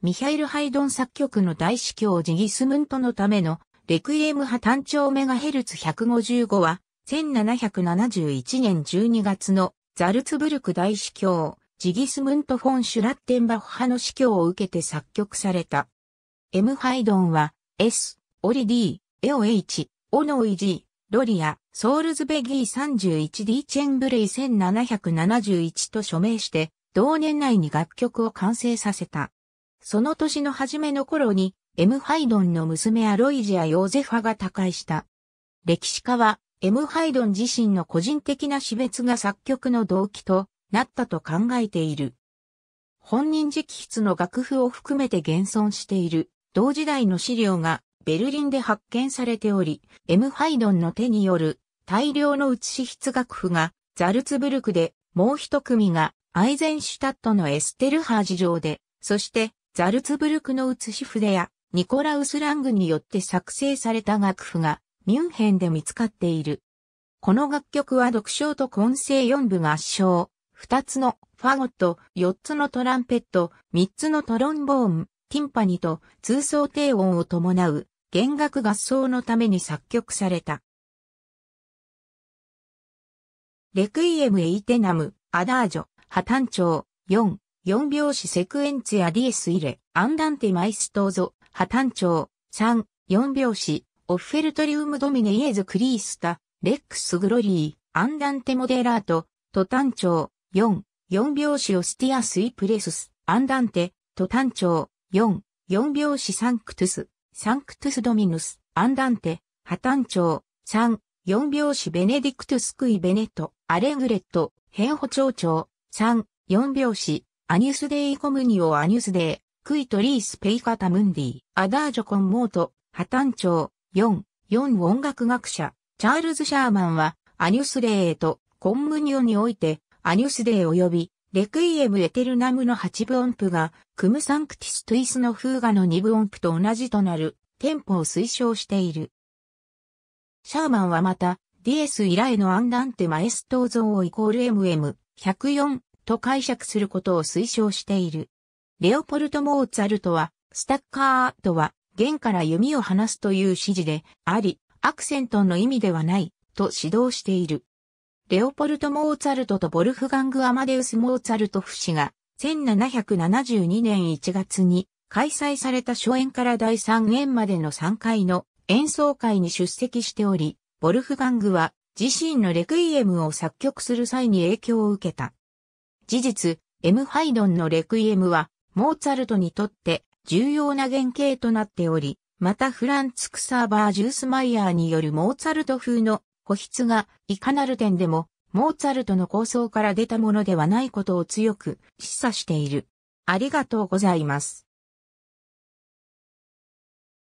ミハイル・ハイドン作曲の大司教ジギスムントのためのレクイエム派単調メガヘルツ155は1771年12月のザルツブルク大司教ジギスムント・フォン・シュラッテンバッハの司教を受けて作曲された。M ハイドンは S、オリ D、エオ H、オノイ G、ロリア、ソールズベギー 31D チェンブレイ1771と署名して、同年内に楽曲を完成させた。その年の初めの頃に、エム・ハイドンの娘アロイジア・ヨーゼファが他界した。歴史家は、エム・ハイドン自身の個人的な死別が作曲の動機となったと考えている。本人直筆の楽譜を含めて現存している同時代の資料がベルリンで発見されており、エム・ハイドンの手による大量の写し筆楽譜がザルツブルクでもう一組がアイゼンシュタットのエステルハージ上で、そしてザルツブルクの写し筆やニコラウス・ラングによって作成された楽譜がミュンヘンで見つかっている。この楽曲は独唱と混声4部合唱、2つのファゴット、4つのトランペット、3つのトロンボーン、ティンパニと通奏低音を伴う弦楽合奏のために作曲された。レクイエム・エイテナム、アダージョ、破綻調、4。4拍子セクエンツやアディエスイレ、アンダンテマイストーゾ、破綻ウ。3、4拍子、オッフェルトリウムドミネイエズクリースタ、レックスグロリー、アンダンテモデラート、トタョ調、4、4拍子オスティアスイプレスス、アンダンテ、トタ単調、四、4拍子サンクトゥス、サンクトゥスドミヌス、アンダンテ、破綻調、3、4拍子ベネディクトゥスクイベネット、アレグレット、ウチョ調、3、4拍子、アニュスデイコムニオアニュスデイ、クイトリースペイカタムンディ、アダージョコンモート、破綻長、4、4音楽学者、チャールズ・シャーマンは、アニュスデイとコンムニオにおいて、アニュスデイ及び、レクイエム・エテルナムの8部音符が、クムサンクティス・トゥイスのフーガの2部音符と同じとなる、テンポを推奨している。シャーマンはまた、ディエス以来のアンダンテ・マエストー像をイコール MM104 と解釈することを推奨している。レオポルト・モーツァルトは、スタッカーとは、弦から弓を離すという指示であり、アクセントの意味ではない、と指導している。レオポルト・モーツァルトとボルフガング・アマデウス・モーツァルト夫子が、1772年1月に開催された初演から第3演までの3回の演奏会に出席しており、ボルフガングは自身のレクイエムを作曲する際に影響を受けた。事実、エム・ハイドンのレクイエムは、モーツァルトにとって重要な原型となっており、またフランツ・クサーバー・ジュースマイヤーによるモーツァルト風の保筆がいかなる点でも、モーツァルトの構想から出たものではないことを強く示唆している。ありがとうございます。